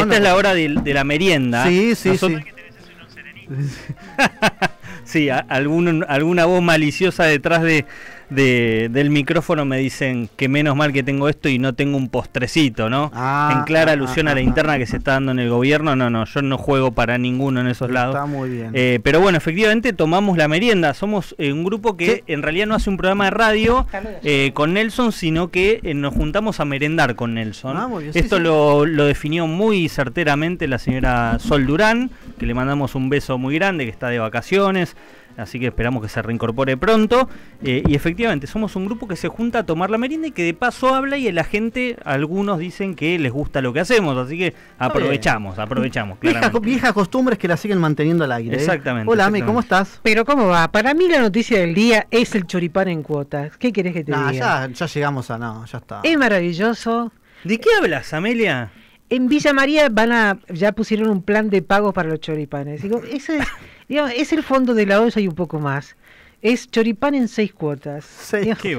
Esta es la hora de, la merienda. Sí, sí, sí. alguna voz maliciosa detrás de, del micrófono me dicen que menos mal que tengo esto y no tengo un postrecito, ¿no? Ah, en clara ah, alusión ah, a la interna que se está dando en el gobierno, no, no, yo no juego para ninguno en esos lados. Está muy bien. Eh, pero bueno, efectivamente tomamos la merienda, somos eh, un grupo que en realidad no hace un programa de radio eh, con Nelson, sino que nos juntamos a merendar con Nelson. esto Lo, definió muy certeramente la señora Sol Durán, que le mandamos un beso muy grande, que está de vacaciones así que esperamos que se reincorpore pronto. y efectivamente efectivamente, somos un grupo que se junta a tomar la merienda y que de paso habla y la gente, algunos dicen que les gusta lo que hacemos, así que aprovechamos, aprovechamos. Viejas, costumbres que la siguen manteniendo al aire. ¿eh? Exactamente. Hola, Ami, ¿cómo estás? Pero ¿cómo va? Para mí la noticia del día es el choripán en cuotas. ¿Qué querés que te diga? Ya, ya llegamos a nada ya está. Es maravilloso. ¿De qué hablas, Amelia? En Villa María van a, ya pusieron un plan de pagos para los choripanes. es, es el fondo de la olla y un poco más es choripán en seis cuotas. qué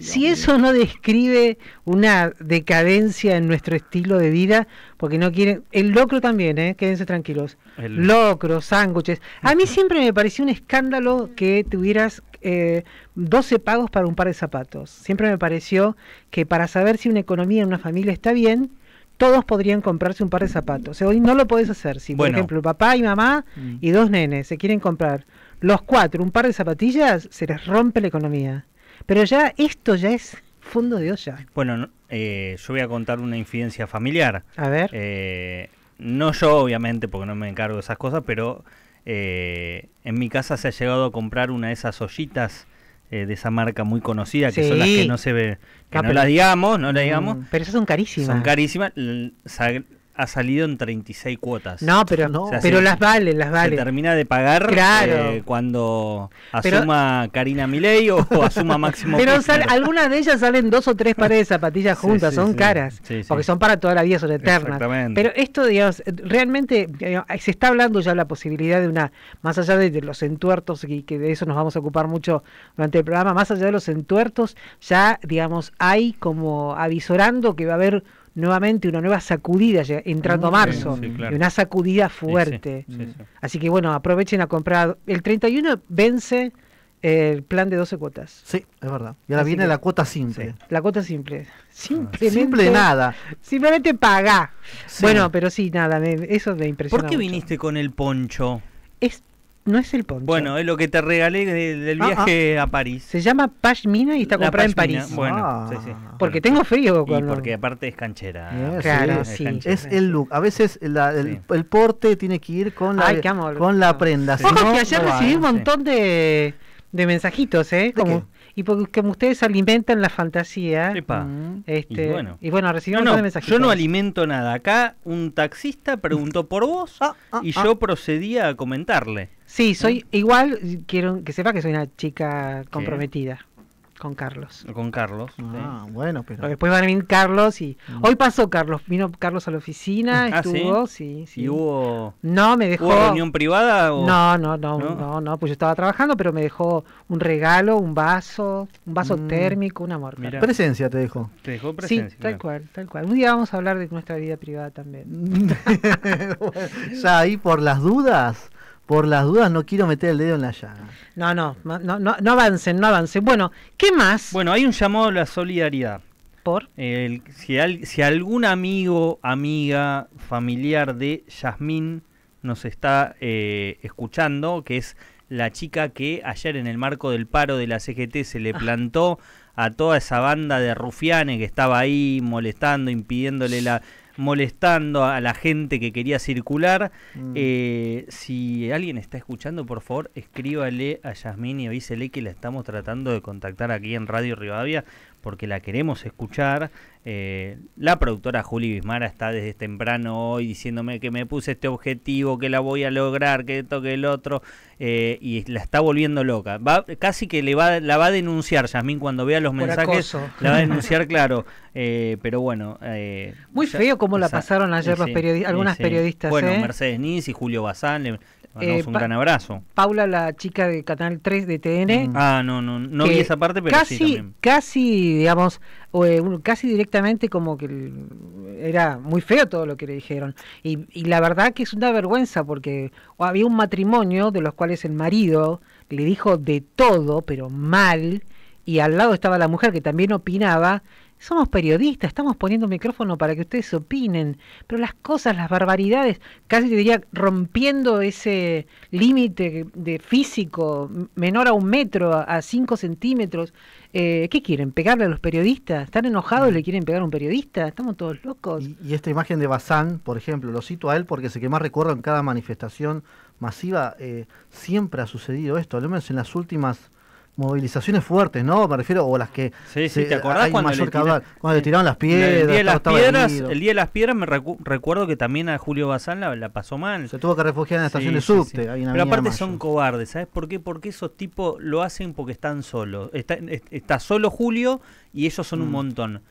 Si eso no describe una decadencia en nuestro estilo de vida, porque no quieren. El locro también, ¿eh? quédense tranquilos. El... Locro, sándwiches. A mí siempre me pareció un escándalo que tuvieras eh, 12 pagos para un par de zapatos. Siempre me pareció que para saber si una economía en una familia está bien, todos podrían comprarse un par de zapatos. hoy no lo podés hacer. Si, por ejemplo, papá y mamá mm. y dos nenes se quieren comprar los cuatro, un par de zapatillas, se les rompe la economía. Pero ya esto ya es fondo de olla. Bueno, eh, yo voy a contar una infidencia familiar. A ver. Eh, no yo, obviamente, porque no me encargo de esas cosas, pero eh, en mi casa se ha llegado a comprar una de esas ollitas de esa marca muy conocida, que son las que no se ve, que ah, no, las digamos, no las mm, digamos. Pero esas son carísimas. Son carísimas ha salido en 36 cuotas. No, pero no, pero las valen, las vale. Se termina de pagar claro. Eh, cuando asuma Karina Milei o, asuma Máximo Pero algunas de ellas salen dos o tres pares de zapatillas juntas, son caras, porque son para toda la vida, son eternas. Pero esto, digamos, realmente se está hablando ya la posibilidad de una, más allá de, los entuertos, y que de eso nos vamos a ocupar mucho durante el programa, más allá de los entuertos, ya, digamos, hay como avisorando que va a haber nuevamente una nueva sacudida entrando marzo, una sacudida fuerte. Mm. Así que bueno, aprovechen a comprar. El 31 vence el plan de 12 cuotas. Sí, es verdad. Y ahora viene la cuota simple. La cuota simple. Simplemente, simple nada. Simplemente paga. Bueno, pero sí, nada, me, eso me impresión. ¿Por qué viniste con el poncho? Es no es el poncho. Bueno, es lo que te regalé del, ah, ah. viaje a París. Se llama Pashmina y está comprada en París. Bueno, ah. sí, sí. Porque tengo frío. porque aparte es canchera. claro, sí. Es, el look. A veces el, porte tiene que ir con la, con la prenda. Ojo, que ayer recibí un montón de, mensajitos, ¿eh? y porque ustedes alimentan la fantasía. Mm. Este, y bueno, y recibimos mensajes. Yo no alimento nada. Acá un taxista preguntó por vos ah, ah, y ah. yo procedía a comentarle. Sí, soy mm. igual, quiero que sepa que soy una chica comprometida. Con Carlos. Con Carlos. Ah, bueno, pero... Después van a venir Carlos y. Mm. Hoy pasó Carlos. Vino Carlos a la oficina, ah, estuvo, ¿sí? Sí, sí? y hubo. No, me dejó. ¿Hubo reunión privada? O... No, no, no, no, no, pues yo estaba trabajando, pero me dejó un regalo, un vaso, un vaso mm. térmico, un amor. Presencia te dejó. Te dejó presencia. Sí, tal cual, tal cual. Un día vamos a hablar de nuestra vida privada también. ya ahí por las dudas por las dudas no quiero meter el dedo en la llaga. No, no, no, avancen, no avancen. Bueno, ¿qué más? Bueno, hay un llamado a la solidaridad. ¿Por? si, algún amigo, amiga, familiar de Yasmín nos está eh, escuchando, que es la chica que ayer en el marco del paro de la CGT se le ah. plantó a toda esa banda de rufianes que estaba ahí molestando, impidiéndole la, molestando a la gente que quería circular. Mm. Eh, si alguien está escuchando, por favor, escríbale a Yasmín y avísele que la estamos tratando de contactar aquí en Radio Rivadavia porque la queremos escuchar. Eh, la productora Juli Bismara está desde temprano hoy diciéndome que me puse este objetivo, que la voy a lograr, que toque el otro, eh, y la está volviendo loca. Va, casi que le va, la va a denunciar, Yasmín, cuando vea los mensajes. La va a denunciar, claro. Eh, pero bueno. Muy feo como la pasaron ayer los periodistas, algunas periodistas. Bueno, Mercedes Nis y Julio Bazán Ah, eh, un gran abrazo. Paula, la chica de Canal 3 de TN. Mm. Ah, no, no, no vi esa parte, pero casi, sí también. Casi, digamos, eh, casi directamente como que era muy feo todo lo que le dijeron. Y, y la verdad que es una vergüenza porque había un matrimonio de los cuales el marido le dijo de todo, pero mal, y al lado estaba la mujer que también opinaba, somos periodistas, estamos poniendo micrófono para que ustedes opinen, pero las cosas, las barbaridades, casi te diría rompiendo ese límite de físico menor a un metro, a cinco centímetros, eh, ¿qué quieren? ¿Pegarle a los periodistas? ¿Están enojados? ¿Le quieren pegar a un periodista? Estamos todos locos. Y, esta imagen de Bazán, por ejemplo, lo cito a él porque se que más recuerdo en cada manifestación masiva, eh, siempre ha sucedido esto, al menos en las últimas movilizaciones fuertes, ¿no? Me refiero, o las que. Sí, sí, ¿te acordás cuando, le tiraron las piedras? El día de las, piedras, el día las piedras, me recuerdo que también a Julio Bazán la, pasó mal. Se tuvo que refugiar en la estación de subte. Pero aparte son cobardes, ¿sabes por qué? Porque esos tipos lo hacen porque están solos. Está, solo Julio y ellos son un mm. montón.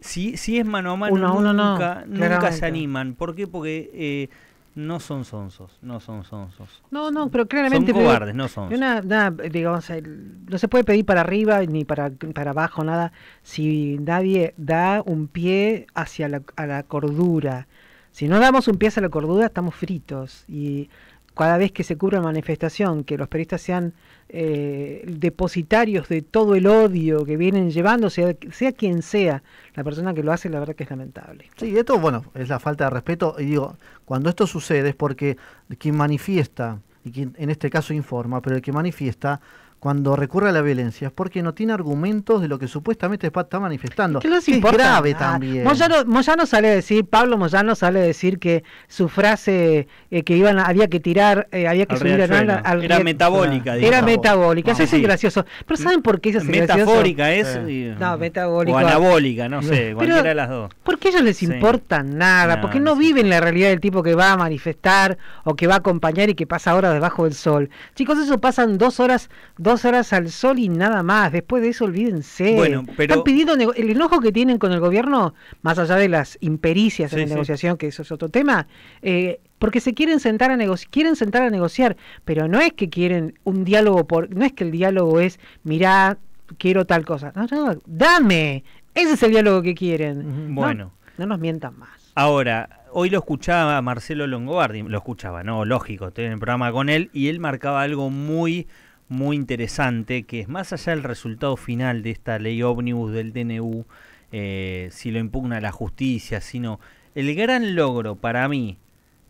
Si, sí es mano a mano, nunca, nunca se animan. ¿Por qué? Porque. Eh, no son sonsos, no son sonsos. No, no, pero claramente. Son cobardes, no son. no se puede pedir para arriba ni para, para abajo, nada, si nadie da un pie hacia la, la cordura. Si no damos un pie hacia la cordura, estamos fritos. Y cada vez que se cubre una manifestación, que los periodistas sean eh, depositarios de todo el odio que vienen llevando, sea, sea, quien sea la persona que lo hace, la verdad que es lamentable. Sí, esto, bueno, es la falta de respeto. Y digo, cuando esto sucede es porque quien manifiesta, y quien en este caso informa, pero el que manifiesta cuando recurre a la violencia es porque no tiene argumentos de lo que supuestamente está manifestando. ¿Qué les importa grave ah, también. Moyano, sale a decir, Pablo Moyano sale a decir que su frase eh, que iban había que tirar, eh, había que subir al, Era metabólica. Era metabólica, eso es gracioso. Pero ¿saben por qué esa es Metafórica es. No, metabólica. O anabólica, no sé, cualquiera de las dos. Porque a ellos les importa nada, porque no viven la realidad del tipo que va a manifestar o que va a acompañar y que pasa horas debajo del sol. Chicos, eso pasan dos horas, dos dos horas al sol y nada más. Después de eso, olvídense. Bueno, pero... Están el enojo que tienen con el gobierno, más allá de las impericias en la negociación, que eso es otro tema, eh, porque se quieren sentar a negociar, quieren sentar a negociar, pero no es que quieren un diálogo por, no es que el diálogo es, mirá, quiero tal cosa. dame. Ese es el diálogo que quieren. Bueno. no, nos mientan más. Ahora, hoy lo escuchaba Marcelo Longobardi, lo escuchaba, ¿no? Lógico, en el programa con él y él marcaba algo muy muy interesante, que es más allá del resultado final de esta ley ómnibus del DNU, eh, si lo impugna la justicia, sino el gran logro para mí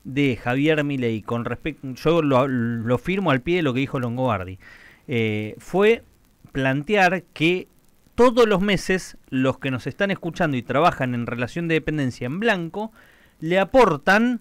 de Javier Milei con respecto, yo lo, firmo al pie de lo que dijo Longobardi, eh, fue plantear que todos los meses los que nos están escuchando y trabajan en relación de dependencia en blanco le aportan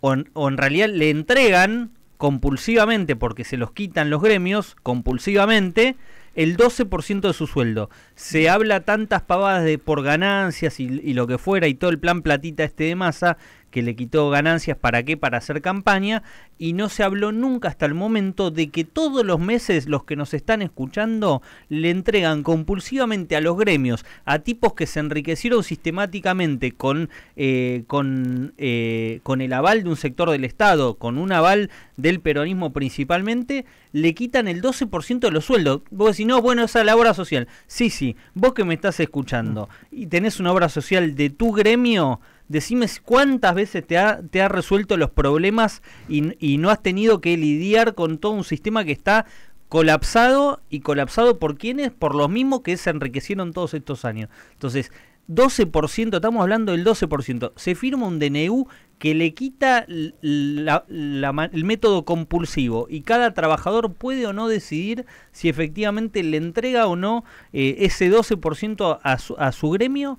o en realidad le entregan compulsivamente, porque se los quitan los gremios, compulsivamente, el 12% de su sueldo. Se habla tantas pavadas de por ganancias y, y, lo que fuera y todo el plan platita este de masa que le quitó ganancias, ¿para qué? Para hacer campaña, y no se habló nunca hasta el momento de que todos los meses los que nos están escuchando le entregan compulsivamente a los gremios, a tipos que se enriquecieron sistemáticamente con, eh, con, eh, con el aval de un sector del Estado, con un aval del peronismo principalmente, le quitan el 12% de los sueldos. Vos decís, no, bueno, esa es la obra social. Sí, sí, vos que me estás escuchando mm. y tenés una obra social de tu gremio, decime cuántas veces te ha, te ha resuelto los problemas y, no has tenido que lidiar con todo un sistema que está colapsado y colapsado por quiénes? por los mismos que se enriquecieron todos estos años. Entonces, 12%, estamos hablando del 12%, se firma un DNU que le quita la, el método compulsivo y cada trabajador puede o no decidir si efectivamente le entrega o no eh, ese 12% a su, a su gremio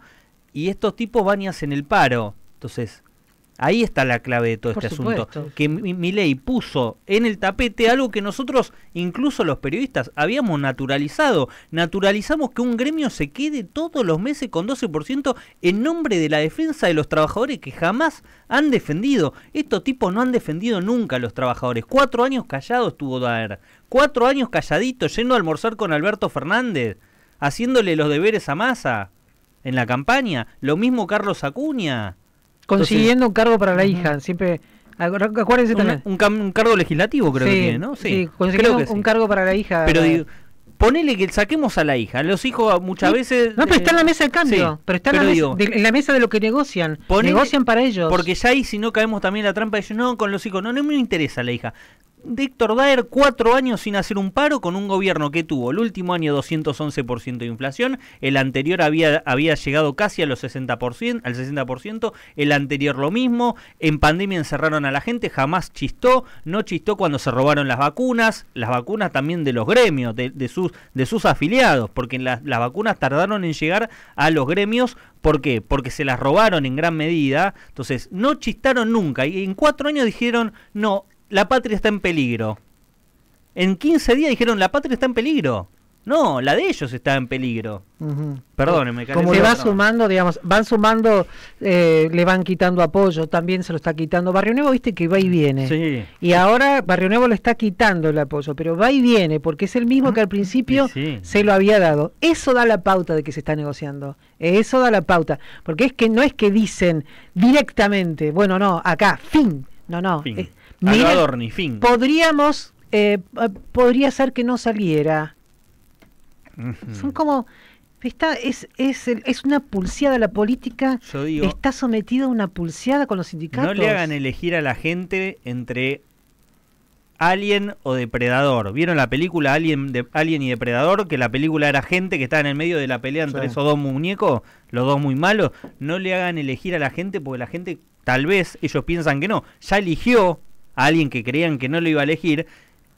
y estos tipos van y hacen el paro. Entonces, ahí está la clave de todo este asunto. Que mi ley puso en el tapete algo que nosotros, incluso los periodistas, habíamos naturalizado. Naturalizamos que un gremio se quede todos los meses con 12% en nombre de la defensa de los trabajadores que jamás han defendido. Estos tipos no han defendido nunca a los trabajadores. Cuatro años callados estuvo Daer. Cuatro años calladito, yendo a almorzar con Alberto Fernández, haciéndole los deberes a Massa en la campaña. Lo mismo Carlos Acuña. Consiguiendo un cargo para la hija, siempre... Acuérdense también. Un, cargo legislativo creo que tiene, ¿no? Sí, consiguiendo un cargo para la hija. Pero digo, ponele que saquemos a la hija. Los hijos muchas veces. No, eh, pero está en la mesa del cambio. pero está en, la mesa, de, lo que negocian. negocian para ellos. Porque ya ahí, si no caemos también en la trampa de ellos, no, con los hijos. No, no me interesa la hija. Víctor Daer, cuatro años sin hacer un paro con un gobierno que tuvo el último año 211% de inflación, el anterior había, había llegado casi a los 60%, al 60%, el anterior lo mismo, en pandemia encerraron a la gente, jamás chistó, no chistó cuando se robaron las vacunas, las vacunas también de los gremios, de, de sus, de sus afiliados, porque en las vacunas tardaron en llegar a los gremios ¿Por qué? Porque se las robaron en gran medida. Entonces, no chistaron nunca. Y en cuatro años dijeron, no, la patria está en peligro. En 15 días dijeron, la patria está en peligro. No, la de ellos está en peligro. Perdóneme. -huh. Como se va sumando, digamos, van sumando, eh, le van quitando apoyo, también se lo está quitando. Barrio Nuevo, viste que va y viene. Sí. Y ahora Barrio Nuevo le está quitando el apoyo, pero va y viene, porque es el mismo que al principio se lo había dado. Eso da la pauta de que se está negociando. Eso da la pauta. Porque es que no es que dicen directamente, bueno, no, acá, fin. No, no fin. Podríamos, eh, podría ser que no saliera. Son como, Está, es, es, es, una pulseada la política. está sometida a una pulseada con los sindicatos. No le hagan elegir a la gente entre Alien o Depredador. ¿Vieron la película Alien, de, y Depredador? Que la película era gente que estaba en el medio de la pelea entre esos dos muñecos, los dos muy malos. No le hagan elegir a la gente porque la gente, tal vez, ellos piensan que no. Ya eligió a alguien que creían que no lo iba a elegir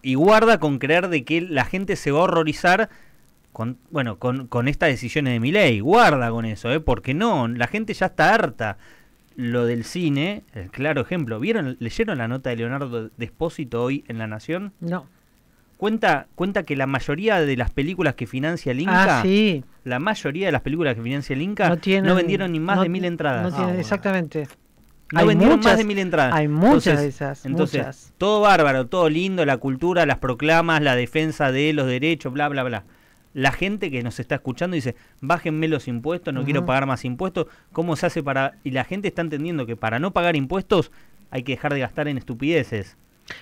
y guarda con creer de que la gente se va a horrorizar con, bueno, con, estas decisiones de ley, Guarda con eso, ¿eh? porque no, la gente ya está harta. Lo del cine, el claro ejemplo. ¿Vieron, leyeron la nota de Leonardo Despósito hoy en La Nación? No. Cuenta, cuenta que la mayoría de las películas que financia el Inca, ah, la mayoría de las películas que financia el Inca no, vendieron ni más de mil entradas. No tienen, ah, Exactamente. No hay vendieron muchas, más de mil entradas. Hay muchas de esas. Entonces, todo bárbaro, todo lindo, la cultura, las proclamas, la defensa de los derechos, bla, bla, bla. La gente que nos está escuchando dice, bájenme los impuestos, no quiero pagar más impuestos. ¿Cómo se hace para...? Y la gente está entendiendo que para no pagar impuestos hay que dejar de gastar en estupideces.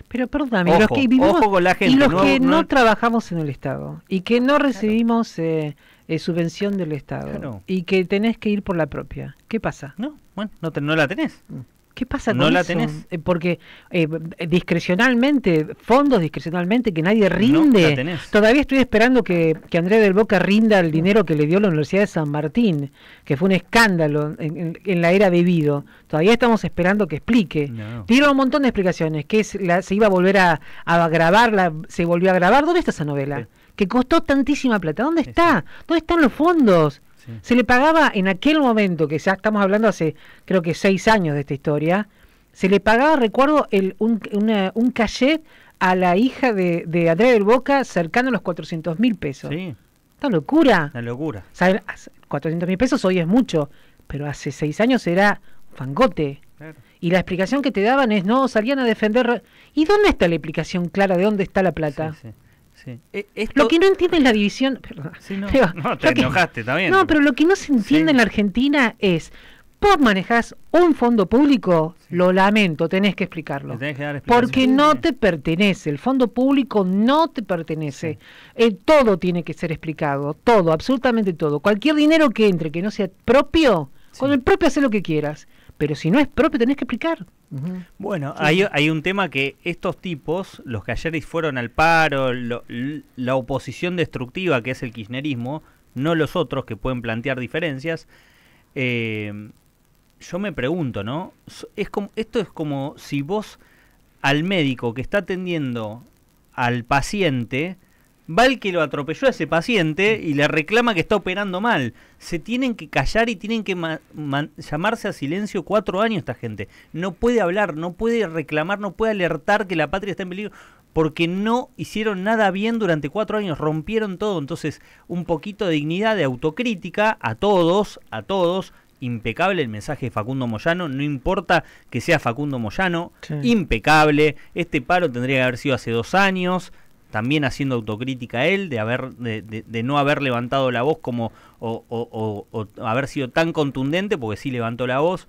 Pero perdóname, los que vivimos y los que no, trabajamos en el Estado y que no recibimos eh, eh, subvención del Estado y que tenés que ir por la propia, ¿qué pasa? No, bueno, no, la tenés. Mm. ¿Qué pasa con no la tenés. Eh, porque eh, discrecionalmente, fondos discrecionalmente, que nadie rinde. Todavía estoy esperando que, que del Boca rinda el dinero que le dio la Universidad de San Martín, que fue un escándalo en, la era Vido. Todavía estamos esperando que explique. Dieron un montón de explicaciones, que se iba a volver a, grabar, la, se volvió a grabar. ¿Dónde está esa novela? Que costó tantísima plata. ¿Dónde está? ¿Dónde están los fondos? Se le pagaba en aquel momento, que ya estamos hablando hace creo que seis años de esta historia, se le pagaba, recuerdo, un, un cachet a la hija de, de Andrea del Boca cercano a los 400 mil pesos. Sí. Una locura. Una locura. 400 mil pesos hoy es mucho, pero hace seis años era fangote. Y la explicación que te daban es, no, salían a defender... ¿Y dónde está la explicación clara de dónde está la plata? sí. Eh, lo que no entiende es la división. Perdón, no, te enojaste, está bien. No, pero lo que no se entiende en la Argentina es: por manejas un fondo público, lo lamento, tenés que explicarlo. porque no te pertenece, el fondo público no te pertenece. Eh, todo tiene que ser explicado, todo, absolutamente todo. Cualquier dinero que entre que no sea propio, con el propio haces lo que quieras. Pero si no es propio, tenés que explicar. Bueno, hay, un tema que estos tipos, los que ayer fueron al paro, la oposición destructiva que es el kirchnerismo, no los otros que pueden plantear diferencias, eh, yo me pregunto, ¿no? Es esto es como si vos al médico que está atendiendo al paciente, va que lo atropelló a ese paciente mm. y le reclama que está operando mal. Se tienen que callar y tienen que llamarse a silencio cuatro años esta gente. No puede hablar, no puede reclamar, no puede alertar que la patria está en peligro porque no hicieron nada bien durante cuatro años, rompieron todo. Entonces, un poquito de dignidad, de autocrítica a todos, a todos. Impecable el mensaje de Facundo Moyano, no importa que sea Facundo Moyano, impecable. Este paro tendría que haber sido hace dos años, también haciendo autocrítica a él, de, haber, de, no haber levantado la voz como o, haber sido tan contundente, porque sí levantó la voz.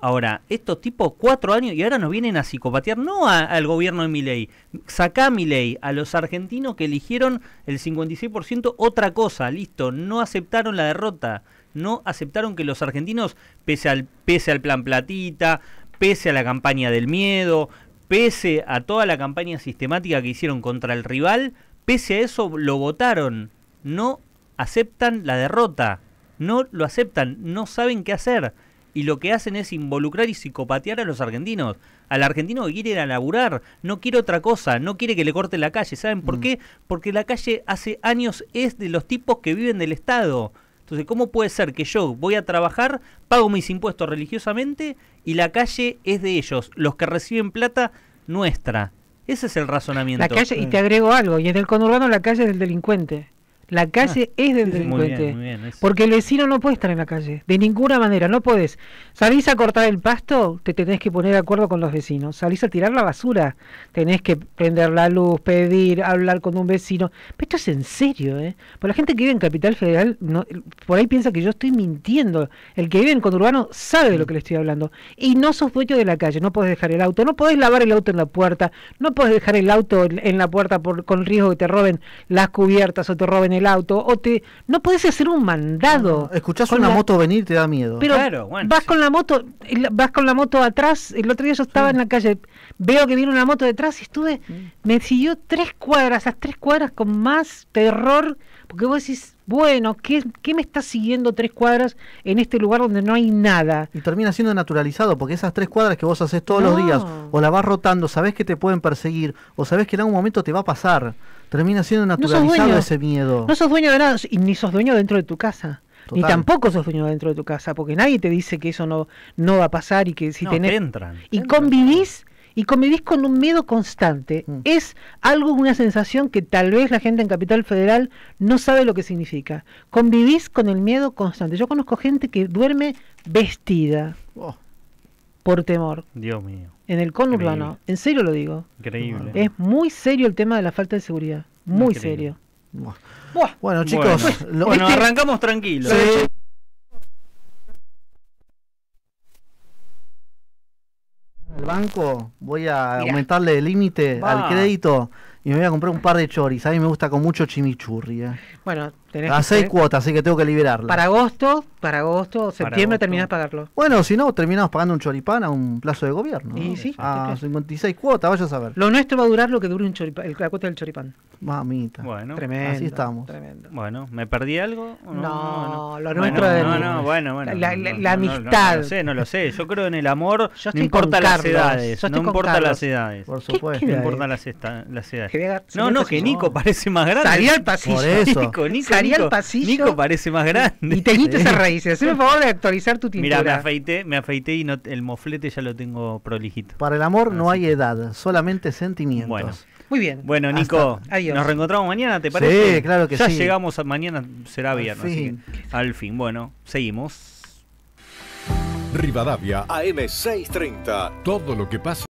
Ahora, estos tipos cuatro años y ahora nos vienen a psicopatear, no al gobierno de Milei, sacá Milei, a los argentinos que eligieron el 56% otra cosa, listo, no aceptaron la derrota, no aceptaron que los argentinos, pese al, pese al plan platita, pese a la campaña del miedo, pese a toda la campaña sistemática que hicieron contra el rival, pese a eso lo votaron. No aceptan la derrota, no lo aceptan, no saben qué hacer. Y lo que hacen es involucrar y psicopatear a los argentinos. Al argentino que quiere ir a laburar, no quiere otra cosa, no quiere que le corte la calle. ¿Saben por mm. qué? Porque la calle hace años es de los tipos que viven del Estado. Entonces, ¿cómo puede ser que yo voy a trabajar, pago mis impuestos religiosamente y la calle es de ellos, los que reciben plata nuestra? Ese es el razonamiento. La calle, y te mm. agrego algo, y en el conurbano la calle es del delincuente. La calle ah, es del delincuente. porque el vecino no puede estar en la calle. De ninguna manera, no puedes. Salís a cortar el pasto, te tenés que poner de acuerdo con los vecinos. Salís a tirar la basura, tenés que prender la luz, pedir, hablar con un vecino. Pero esto es en serio, ¿eh? Por la gente que vive en Capital Federal, no, por ahí piensa que yo estoy mintiendo. El que vive en Conurbano sabe de lo que le estoy hablando. Y no sos dueño de la calle, no podés dejar el auto, no podés lavar el auto en la puerta, no podés dejar el auto en, la puerta por, con riesgo que te roben las cubiertas o te roben el auto o te no puedes hacer un mandado. escuchas una moto venir te da miedo. Pero vas con la moto, vas con la moto atrás. El otro día yo estaba en la calle, veo que viene una moto detrás y estuve, mm. me siguió tres cuadras, las tres cuadras con más terror, porque vos decís bueno, ¿qué, me está siguiendo tres cuadras en este lugar donde no hay nada? Y termina siendo naturalizado, porque esas tres cuadras que vos haces todos los días, o la vas rotando, sabés que te pueden perseguir, o sabés que en algún momento te va a pasar, termina siendo naturalizado ese miedo. No sos dueño de nada, ni sos dueño dentro de tu casa. Ni tampoco sos dueño dentro de tu casa, porque nadie te dice que eso no, va a pasar y que si tenés... Te entran. Y convivís y convivís con un miedo constante. Mm. Es algo, una sensación que tal vez la gente en Capital Federal no sabe lo que significa. Convivís con el miedo constante. Yo conozco gente que duerme vestida oh. por temor. Dios mío. En el conurbano. En serio lo digo. Increíble. Es muy serio el tema de la falta de seguridad. Muy serio. Bueno, chicos, bueno, este- arrancamos tranquilos. voy a aumentarle el límite al crédito y me voy a comprar un par de choris. A mí me gusta con mucho chimichurri. Eh. Bueno, a seis cuotas, así que tengo que liberarla. Para agosto, para agosto, septiembre terminás pagarlo. Bueno, si no, terminamos pagando un choripán a un plazo de gobierno. Y a 56 cuotas, vaya a saber. Lo nuestro va a durar lo que dure un choripán, la cuota del choripán. Mamita. Bueno, tremendo, así estamos. Tremendo. Bueno, ¿me perdí algo? No, no, lo nuestro No, no, bueno, bueno. La, amistad. No, lo sé, no lo sé. Yo creo en el amor, no importa las ciudades. edades. No importa las edades. Por supuesto. no importa las, edades. No, no, que Nico parece más grande. Salí al pasillo. Nico, Nico, Pasillo. Nico parece más grande. Y teñiste esas raíces. Haceme el favor de actualizar tu tintura. Mira, me afeité, me afeité y no, el moflete ya lo tengo prolijito. Para el amor no hay edad, solamente sentimientos. Bueno. Muy bien. Bueno, Nico, nos reencontramos mañana, ¿te parece? Sí, claro que sí. Ya llegamos, mañana será viernes. Así al fin. Bueno, seguimos. Rivadavia, AM630. Todo lo que pasa.